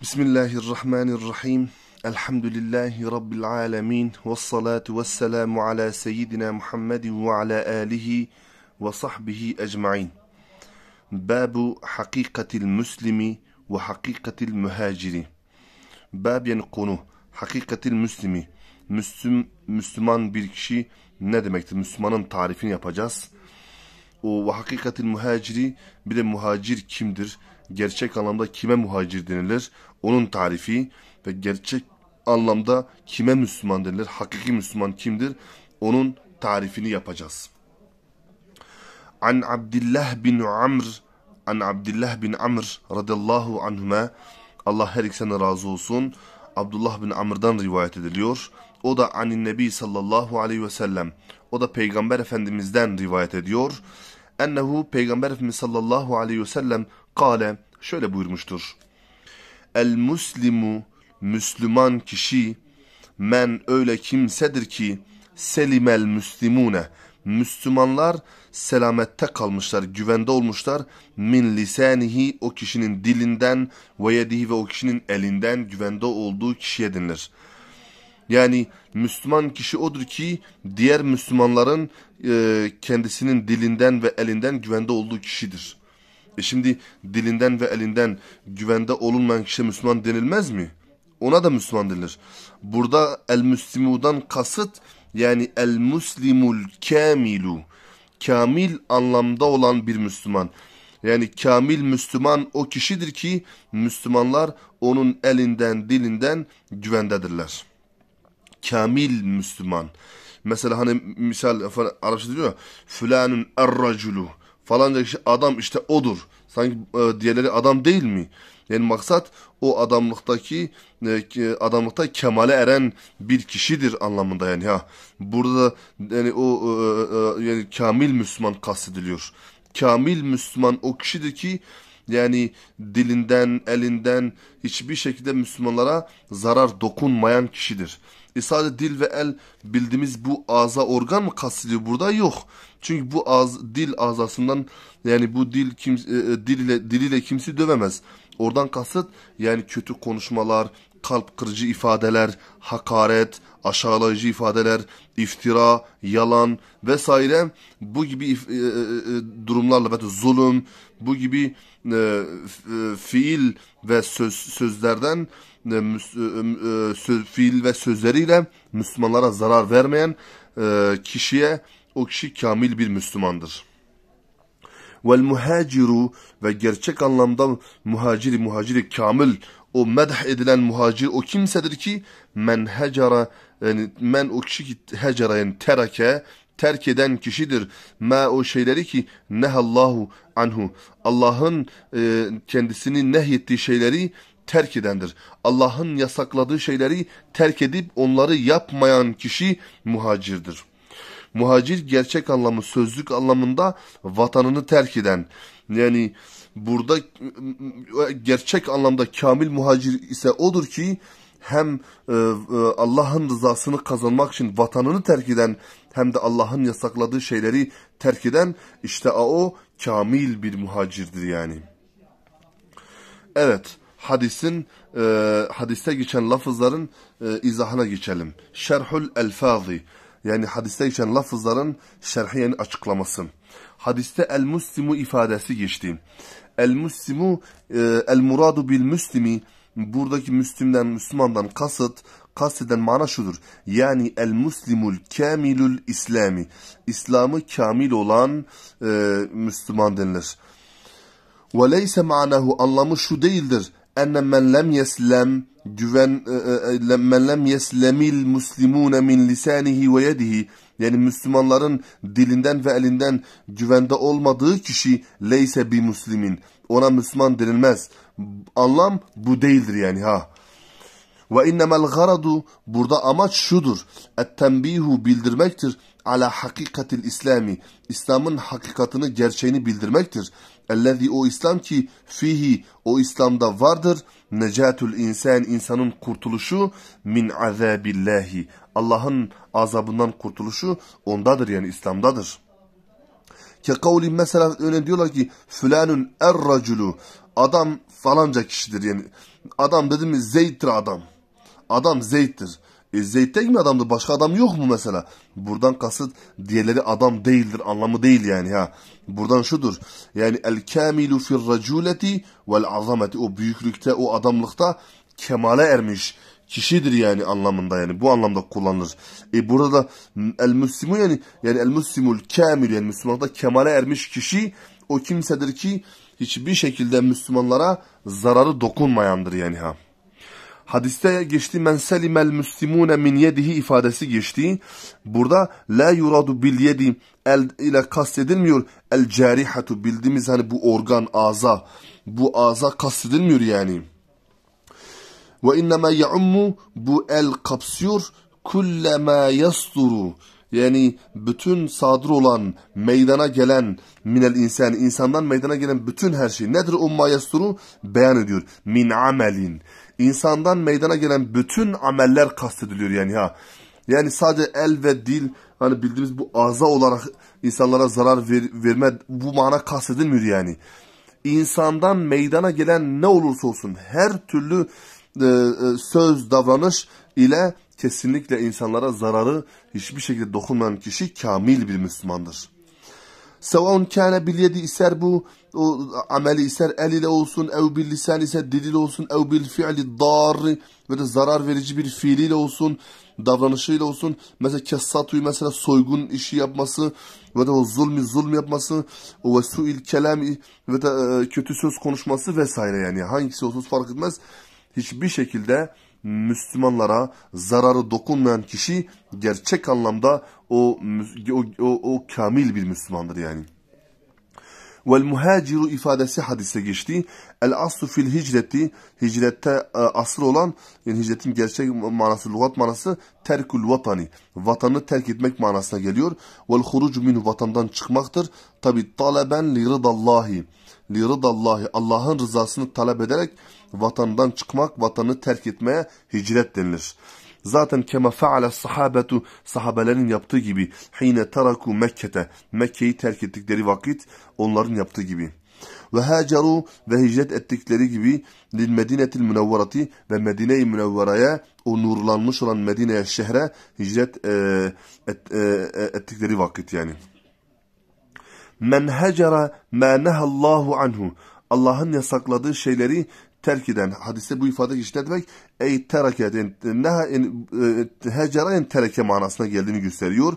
Bismillahirrahmanirrahim. Elhamdülillahi Rabbil alemin. Vessalatu vesselamu ala seyyidina Muhammedin ve ala alihi ve sahbihi ecmain. Babu hakikatil müslimi ve hakikatil mühaciri. Bab yani konu. Hakikatil müslimi. Müslüm, Müslüman bir kişi ne demektir? Müslümanın tarifini yapacağız. O ve hakikatil mühaciri bir de muhacir kimdir? gerçek anlamda kime muhacir denilir, onun tarifi ve gerçek anlamda kime Müslüman denilir, hakiki Müslüman kimdir, onun tarifini yapacağız. An Abdullah bin Amr An Abdullah bin Amr radıyallahu anhuma Allah her ikisine razı olsun. Abdullah bin Amr'dan rivayet ediliyor. O da An nebi sallallahu aleyhi ve sellem. O da peygamber efendimizden rivayet ediyor. Ennehu peygamber efendimiz sallallahu aleyhi ve sellem Kale şöyle buyurmuştur. El muslimu Müslüman kişi men öyle kimsedir ki selimel müslimune Müslümanlar selamette kalmışlar, güvende olmuşlar. Min lisanihi o kişinin dilinden ve yedihi ve o kişinin elinden güvende olduğu kişiye denilir. Yani Müslüman kişi odur ki diğer Müslümanların e, kendisinin dilinden ve elinden güvende olduğu kişidir. E şimdi dilinden ve elinden güvende olunmayan kişi Müslüman denilmez mi? Ona da Müslüman denilir. Burada el müslimudan kasıt yani el muslimul kamilu. Kamil anlamda olan bir Müslüman. Yani kamil Müslüman o kişidir ki Müslümanlar onun elinden dilinden güvendedirler. Kamil Müslüman. Mesela hani misal Arapça diyor ya. Fülanun erraculu falanca kişi şey, adam işte odur. Sanki e, diğerleri adam değil mi? Yani maksat o adamlıktaki e, adamlıkta kemale eren bir kişidir anlamında yani ha. Burada yani o e, e, e, yani kamil Müslüman kastediliyor. Kamil Müslüman o kişidir ki yani dilinden, elinden hiçbir şekilde Müslümanlara zarar dokunmayan kişidir. E sadece dil ve el bildiğimiz bu ağza organ mı kastediyor burada? Yok. Çünkü bu ağız, dil azasından yani bu dil kim, e, e dil ile, diliyle kimse dövemez. Oradan kasıt yani kötü konuşmalar, kalp kırıcı ifadeler, hakaret, aşağılayıcı ifadeler, iftira, yalan vesaire bu gibi e, e, e, durumlarla ve zulüm bu gibi e, e, fiil ve söz sözlerden e, e, e, e söz, fiil ve sözleriyle Müslümanlara zarar vermeyen e, kişiye o kişi kamil bir Müslümandır. Vel muhaciru ve gerçek anlamda muhaciri muhaciri kamil o medh edilen muhacir o kimsedir ki men hecara yani men o kişi ki hecara yani terake terk eden kişidir. Ma o şeyleri ki nehallahu anhu. Allah'ın e, kendisini nehyettiği şeyleri terk edendir. Allah'ın yasakladığı şeyleri terk edip onları yapmayan kişi muhacirdir. Muhacir gerçek anlamı sözlük anlamında vatanını terk eden. Yani burada gerçek anlamda kamil muhacir ise odur ki hem e, e, Allah'ın rızasını kazanmak için vatanını terk eden hem de Allah'ın yasakladığı şeyleri terk eden işte o kamil bir muhacirdir yani. Evet hadisin e, hadiste geçen lafızların izahına geçelim. Şerhül elfazi yani hadiste geçen lafızların şerhiyen açıklaması. Hadiste el muslimu ifadesi geçti. El muslimu el muradu bil muslimi buradaki Müslüm'den, Müslüman'dan kasıt, kasteden mana şudur. Yani el muslimul kamilul İslami. İslamı kamil olan e, Müslüman denilir. Ve leyse manahu anlamı şu değildir. Enne men lem yeslem güven e, e, men lem yeslemil muslimune min lisanihi ve yedihi. Yani Müslümanların dilinden ve elinden güvende olmadığı kişi leyse bir muslimin. Ona Müslüman denilmez anlam bu değildir yani ha. Ve innemel garadu burada amaç şudur. ettenbihu bildirmektir ala hakikatil İslami. İslam'ın hakikatını, gerçeğini bildirmektir. Ellezî o İslam ki fihi o İslam'da vardır. Necatül insan insanın kurtuluşu min azabillahi. Allah'ın azabından kurtuluşu ondadır yani İslam'dadır. Ke kavli mesela öne diyorlar ki filanun er raculu adam falanca kişidir yani. Adam dedim mi Zeyd'dir adam. Adam Zeyd'dir. E Zeyd tek mi adamdı? Başka adam yok mu mesela? Buradan kasıt diğerleri adam değildir anlamı değil yani ha. Buradan şudur. Yani el kamilu fir raculeti vel azameti. O büyüklükte o adamlıkta kemale ermiş kişidir yani anlamında yani bu anlamda kullanılır. E burada el müslimu yani yani el müslimul kamil yani Müslümanlıkta kemale ermiş kişi o kimsedir ki hiçbir şekilde Müslümanlara zararı dokunmayandır yani ha. Hadiste geçti men selimel müslimune min yedihi ifadesi geçti. Burada la yuradu bil yedi el ile kastedilmiyor el carihatu bildiğimiz hani bu organ ağza bu ağza kastedilmiyor yani. Ve innema yaummu bu el kapsıyor kullema yasturu yani bütün sadır olan, meydana gelen minel insan, insandan meydana gelen bütün her şey. Nedir umma yasturu? Beyan ediyor. Min amelin. İnsandan meydana gelen bütün ameller kastediliyor yani ha. Yani sadece el ve dil hani bildiğimiz bu arza olarak insanlara zarar ver, verme bu mana kastedilmiyor yani. İnsandan meydana gelen ne olursa olsun her türlü e, e söz, davranış ile kesinlikle insanlara zararı hiçbir şekilde dokunmayan kişi kamil bir Müslümandır. Sevaun kâne bil yedi ister bu o, ameli ister el ile olsun ev bil lisan ise dil ile olsun ev bil fiili dar ve de zarar verici bir fiiliyle olsun davranışıyla olsun mesela kessatuyu mesela soygun işi yapması ve de o zulmü zulm yapması ve suil kelami ve de e, kötü söz konuşması vesaire yani hangisi olsun fark etmez hiçbir şekilde Müslümanlara zararı dokunmayan kişi gerçek anlamda o o, o, o kamil bir Müslümandır yani. Vel muhaciru ifadesi hadise geçti. El aslu fil hicreti hicrette e, asıl olan yani hicretin gerçek manası lügat manası terkül vatani. Vatanı terk etmek manasına geliyor. Vel hurucu minhu vatandan çıkmaktır. Tabi taleben li rıdallahi. Li rıdallahi Allah'ın rızasını talep ederek vatandan çıkmak, vatanı terk etmeye hicret denilir. Zaten kema faale sahabetu sahabelerin yaptığı gibi hine teraku Mekke'te Mekke'yi terk ettikleri vakit onların yaptığı gibi. Ve haceru ve hicret ettikleri gibi lil medinetil münevverati ve Medine-i Münevvera'ya o nurlanmış olan Medine'ye şehre hicret e, et, e, e ettikleri vakit yani. Men hecera ma nehallahu anhu. Allah'ın yasakladığı şeyleri terk eden hadiste bu ifade demek ey terakeden neha in, e, in tereke manasına geldiğini gösteriyor.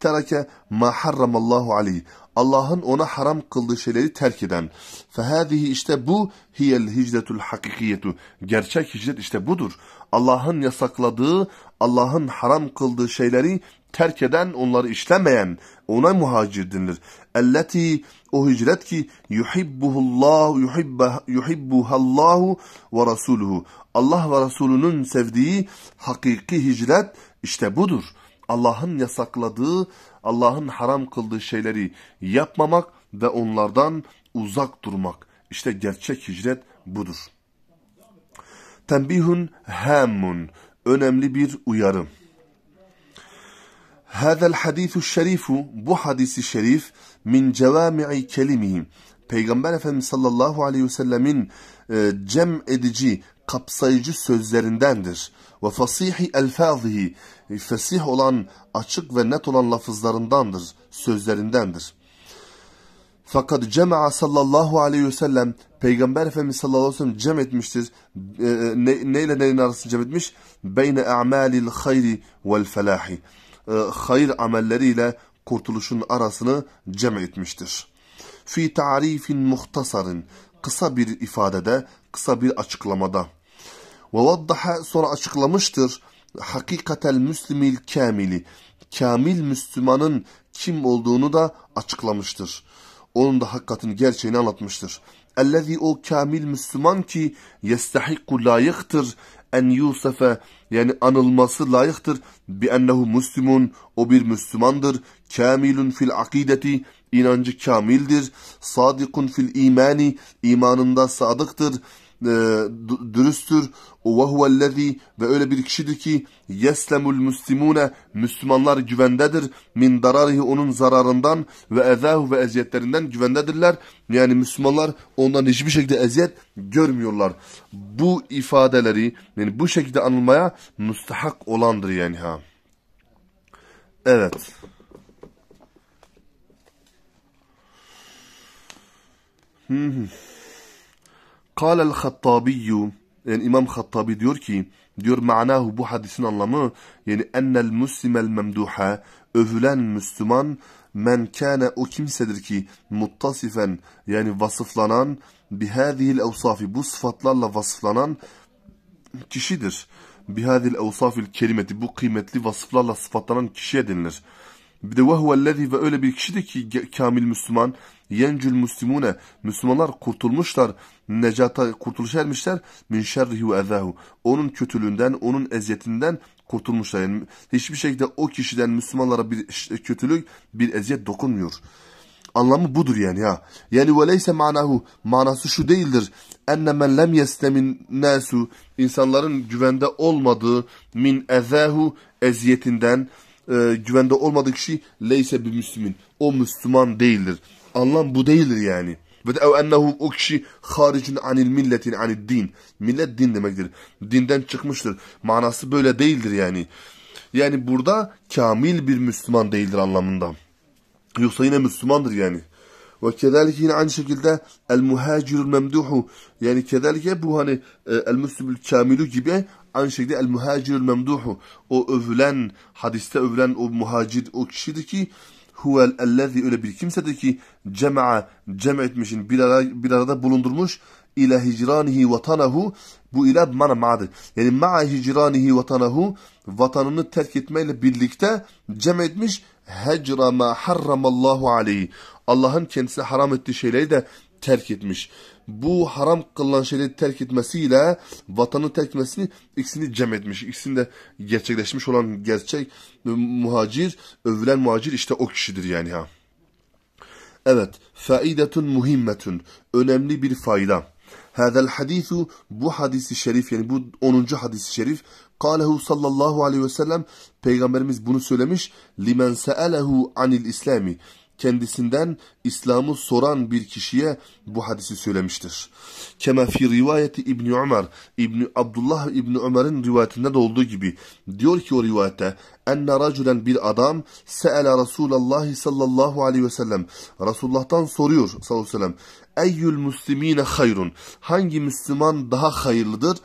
Tereke ma harramallahu aleyh. Allah'ın ona haram kıldığı şeyleri terk eden. Fehâzihi işte bu hiyel hicretul hakikiyetu. Gerçek hicret işte budur. Allah'ın yasakladığı, Allah'ın haram kıldığı şeyleri terk eden, onları işlemeyen ona muhacir denilir. Elleti o hicret ki yuhibbuhullahu yuhibbuhallahu ve rasuluhu. Allah ve Resulünün sevdiği hakiki hicret işte budur. Allah'ın yasakladığı, Allah'ın haram kıldığı şeyleri yapmamak ve onlardan uzak durmak. İşte gerçek hicret budur. Tembihun hammun önemli bir uyarım. Hâzel hadîsü şerifu bu hadisi şerif min cevâmi'i kelimihi. Peygamber Efendimiz sallallahu aleyhi ve sellemin e, cem edici, kapsayıcı sözlerindendir. Ve fasihi elfâzihi fesih olan, açık ve net olan lafızlarındandır, sözlerindendir. Fakat cema'a sallallahu aleyhi ve sellem Peygamber Efendimiz sallallahu aleyhi ve sellem cem etmiştir. E, e ne, neyle neyin arasını cem etmiş? Beyne a'malil hayri vel felahi. E, hayır amelleriyle kurtuluşun arasını cem etmiştir. Fi ta'rifin muhtasarın kısa bir ifadede, kısa bir açıklamada. Ve vaddaha sonra açıklamıştır. Hakikatel müslimil kamili. Kamil Müslümanın kim olduğunu da açıklamıştır. Onun da hakikatin gerçeğini anlatmıştır. Ellezî o kamil Müslüman ki yestahikku layıktır en yusefe yani anılması layıktır. Bi ennehu muslimun o bir Müslümandır. Kamilun fil akideti inancı kamildir. Sadikun fil imani imanında sadıktır e, dürüsttür. وَهُوَ Ve öyle bir kişidir ki yeslemul müslimune Müslümanlar güvendedir. Min dararihi onun zararından ve ezahu ve eziyetlerinden güvendedirler. Yani Müslümanlar ondan hiçbir şekilde eziyet görmüyorlar. Bu ifadeleri yani bu şekilde anılmaya müstahak olandır yani ha. Evet. Hmm. Kâlel Hattabiyyû yani İmam Hattabi diyor ki diyor manahu bu hadisin anlamı yani ennel muslimel memduha övülen Müslüman men kâne o kimsedir ki muttasifen yani vasıflanan bihâzihil evsafi bu sıfatlarla vasıflanan kişidir. Bihâzihil evsafil kerimeti bu kıymetli vasıflarla sıfatlanan kişiye denilir. Bir de vehuvellezî ve öyle bir kişidir ki kamil Müslüman. Yencül müslimune Müslümanlar kurtulmuşlar. Necata kurtuluşa ermişler. Min şerrihi ve ezâhu. Onun kötülüğünden, onun eziyetinden kurtulmuşlar. Yani hiçbir şekilde o kişiden Müslümanlara bir kötülük, bir eziyet dokunmuyor. Anlamı budur yani ya. Yani veleyse manahu manası şu değildir. Enne men lem yestemin nasu insanların güvende olmadığı min ezahu eziyetinden e, güvende olmadığı kişi leyse bir müslümin. O Müslüman değildir. Anlam bu değildir yani. Ve de ennehu o kişi haricun anil milletin anil din. Millet din demektir. Dinden çıkmıştır. Manası böyle değildir yani. Yani burada kamil bir Müslüman değildir anlamında. Yoksa yine Müslümandır yani. Ve kezalik yine aynı şekilde el muhacirul memduhu yani kezalike bu hani e, el müslümül kamilu gibi aynı şekilde el muhacirul memduhu o övülen hadiste övülen o muhacir o kişidir ki huvel ellezî öyle bir kimsedir ki cema'a cem etmişin bir, ara, bir arada bulundurmuş ile hicranihi vatanahu bu ile mana ma'dır. Yani ma'a hicranihi vatanahu vatanını terk etmeyle birlikte cem etmiş hecra ma harramallahu aleyhi. Allah'ın kendisine haram ettiği şeyleri de terk etmiş. Bu haram kılınan şeyleri terk etmesiyle vatanı terk etmesini ikisini cem etmiş. İkisini de gerçekleşmiş olan gerçek muhacir, övülen muhacir işte o kişidir yani ha. Evet, faidetun muhimmetun. Önemli bir fayda. Hadal hadisu bu hadisi şerif yani bu 10. hadisi şerif kalehu sallallahu aleyhi ve sellem peygamberimiz bunu söylemiş limen sealehu anil islami kendisinden İslam'ı soran bir kişiye bu hadisi söylemiştir. Kema fi rivayeti İbni Ömer, İbni Abdullah İbni Ömer'in rivayetinde de olduğu gibi diyor ki o rivayette enne raculen bir adam seela Resulallah sallallahu aleyhi ve sellem Resulullah'tan soruyor sallallahu aleyhi ve sellem eyyül müslimine hayrun hangi Müslüman daha hayırlıdır?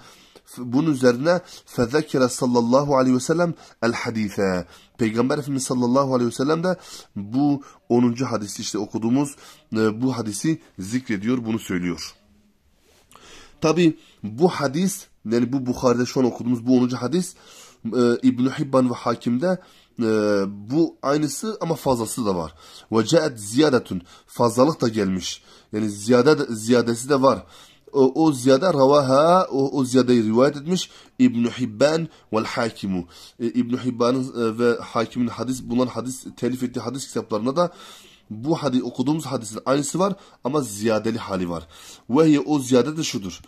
bunun üzerine fezekere sallallahu aleyhi ve sellem el hadise. Peygamber Efendimiz sallallahu aleyhi ve sellem de bu 10. hadisi işte okuduğumuz e, bu hadisi zikrediyor, bunu söylüyor. Tabi bu hadis yani bu Bukhari'de şu an okuduğumuz bu 10. hadis e, İbn Hibban ve Hakim'de e, bu aynısı ama fazlası da var. Ve ceet ziyadetun fazlalık da gelmiş. Yani ziyade ziyadesi de var o ziyade ravaha o, o ziyadeyi rivayet etmiş İbn Hibban ve Hakimu. E, İbn Hibban'ın e, ve Hakim'in hadis bunların hadis telif ettiği hadis kitaplarına da bu hadi okuduğumuz hadisin aynısı var ama ziyadeli hali var. Ve o ziyade de şudur.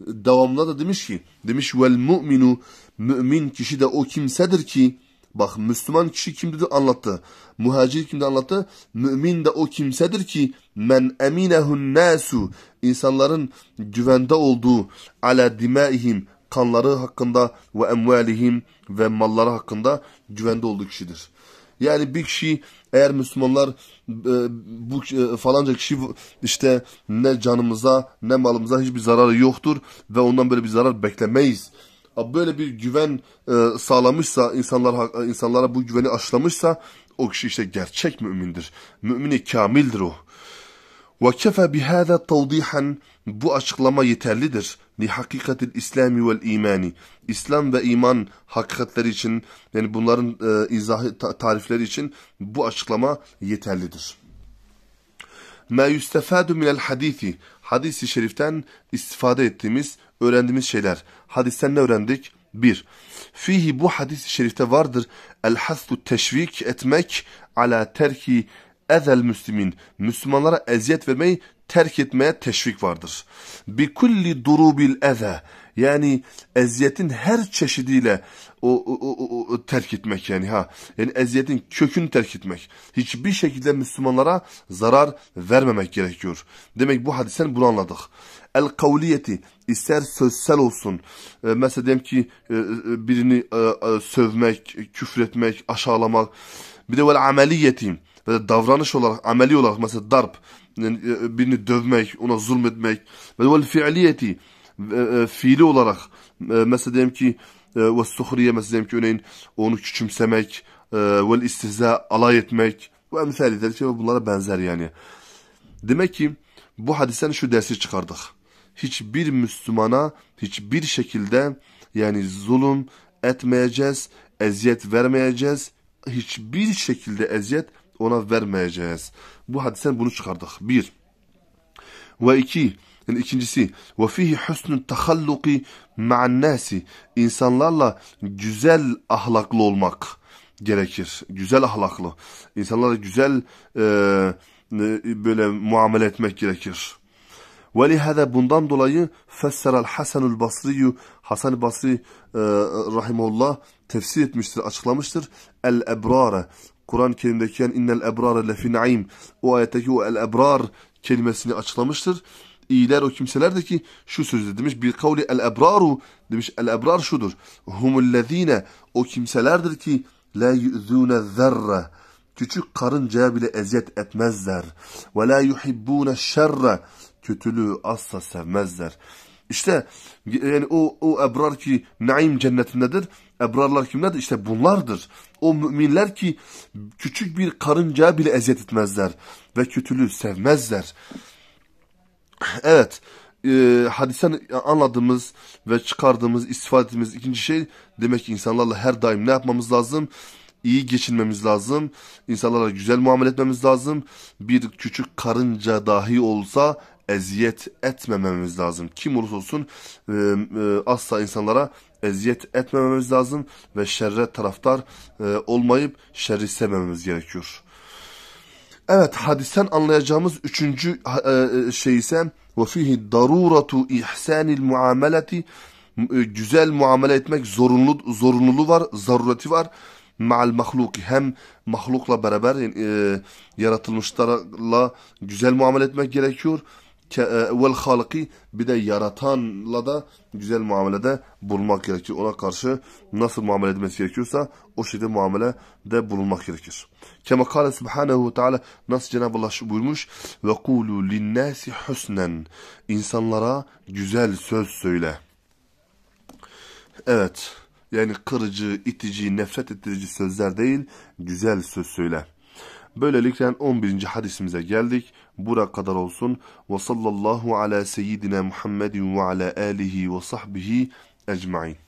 Devamında da demiş ki demiş vel mu'minu mümin kişi de o kimsedir ki Bak Müslüman kişi kimdir anlattı. Muhacir kimdir anlattı. Mümin de o kimsedir ki men eminehun nasu insanların güvende olduğu ala dimaihim kanları hakkında ve emvalihim ve malları hakkında güvende olduğu kişidir. Yani bir kişi eğer Müslümanlar e, bu e, falanca kişi işte ne canımıza ne malımıza hiçbir zararı yoktur ve ondan böyle bir zarar beklemeyiz böyle bir güven e, sağlamışsa insanlar e, insanlara bu güveni aşılamışsa o kişi işte gerçek mümindir. Mümini kamildir o. Ve kefe bihâzâ tavdihan bu açıklama yeterlidir. Li hakikatil İslami vel imani. İslam ve iman hakikatleri için yani bunların e, izahı tarifleri için bu açıklama yeterlidir. Ma yustefâdu minel hadisi. şeriften istifade ettiğimiz öğrendiğimiz şeyler. Hadisten ne öğrendik? Bir, fihi bu hadis-i şerifte vardır. El hastu teşvik etmek ala terki ezel müslimin. Müslümanlara eziyet vermeyi terk etmeye teşvik vardır. Bi kulli durubil eze. Yani eziyetin her çeşidiyle o, o, o, o terk etmek yani ha. Yani eziyetin kökünü terk etmek. Hiçbir şekilde Müslümanlara zarar vermemek gerekiyor. Demek bu hadisen bunu anladık. El kavliyeti ister sözsel olsun. E, mesela diyelim ki e, e birini e, e sövmek, küfretmek, aşağılamak. Bir de vel ameliyeti ve davranış olarak, ameli olarak mesela darp, e, birini dövmek, ona zulmetmek. Ve vel fiiliyeti e, fiili olarak e, mesela diyelim ki e, ve suhriye mesela diyelim ki örneğin onu küçümsemek e, istihza alay etmek ve emsali delik ve bunlara benzer yani. Demek ki bu hadisten şu dersi çıkardık. Hiçbir Müslümana hiçbir şekilde yani zulüm etmeyeceğiz, eziyet vermeyeceğiz. Hiçbir şekilde eziyet ona vermeyeceğiz. Bu hadisten bunu çıkardık. Bir. Ve iki. Yani ikincisi وَفِيهِ حُسْنُ تَخَلُّقِ مَعَ النَّاسِ İnsanlarla güzel ahlaklı olmak gerekir. Güzel ahlaklı. İnsanlarla güzel e, e, böyle muamele etmek gerekir. وَلِهَذَا bundan dolayı فَسَّرَ الْحَسَنُ الْبَصْرِيُّ hasan Basri e, rahimullah tefsir etmiştir, açıklamıştır. El-ebrare Kur'an-ı Kerim'deki yani innel ebrare lefi naim o ayetteki o el ebrar kelimesini açıklamıştır iyiler o kimseler de ki şu sözü demiş bir kavli el ebraru demiş el ebrar şudur. Humullezine o kimselerdir ki la yu'zune zerre küçük karınca bile eziyet etmezler. Ve la yuhibbune şerre kötülüğü asla sevmezler. İşte yani o, o ebrar ki naim cennetindedir. Ebrarlar kimlerdir? İşte bunlardır. O müminler ki küçük bir karınca bile eziyet etmezler ve kötülüğü sevmezler. Evet. E, hadisen anladığımız ve çıkardığımız, istifade ettiğimiz ikinci şey demek ki insanlarla her daim ne yapmamız lazım? iyi geçinmemiz lazım. İnsanlara güzel muamele etmemiz lazım. Bir küçük karınca dahi olsa eziyet etmememiz lazım. Kim olursa olsun e, e, asla insanlara eziyet etmememiz lazım ve şerre taraftar e, olmayıp şerri sevmememiz gerekiyor. Evet hadisten anlayacağımız üçüncü e, e, şey ise وَفِيهِ daruratu ihsanil muameleti güzel muamele etmek zorunlu zorunlulu var, zarureti var. Ma'al mahluki hem mahlukla beraber e, yaratılmışlarla güzel muamele etmek gerekiyor. E, vel haliki bir de yaratanla da güzel muamelede bulunmak gerekir. Ona karşı nasıl muamele edilmesi gerekiyorsa o şekilde muamele de bulunmak gerekir. Kema kâle subhanehu ve teala nasıl Cenab-ı Allah buyurmuş ve kulu linnâsi husnen insanlara güzel söz söyle. Evet yani kırıcı, itici, nefret ettirici sözler değil güzel söz söyle. Böylelikle 11. hadisimize geldik. Bura kadar olsun. Ve sallallahu ala seyyidina Muhammedin ve ala alihi ve sahbihi ecmain.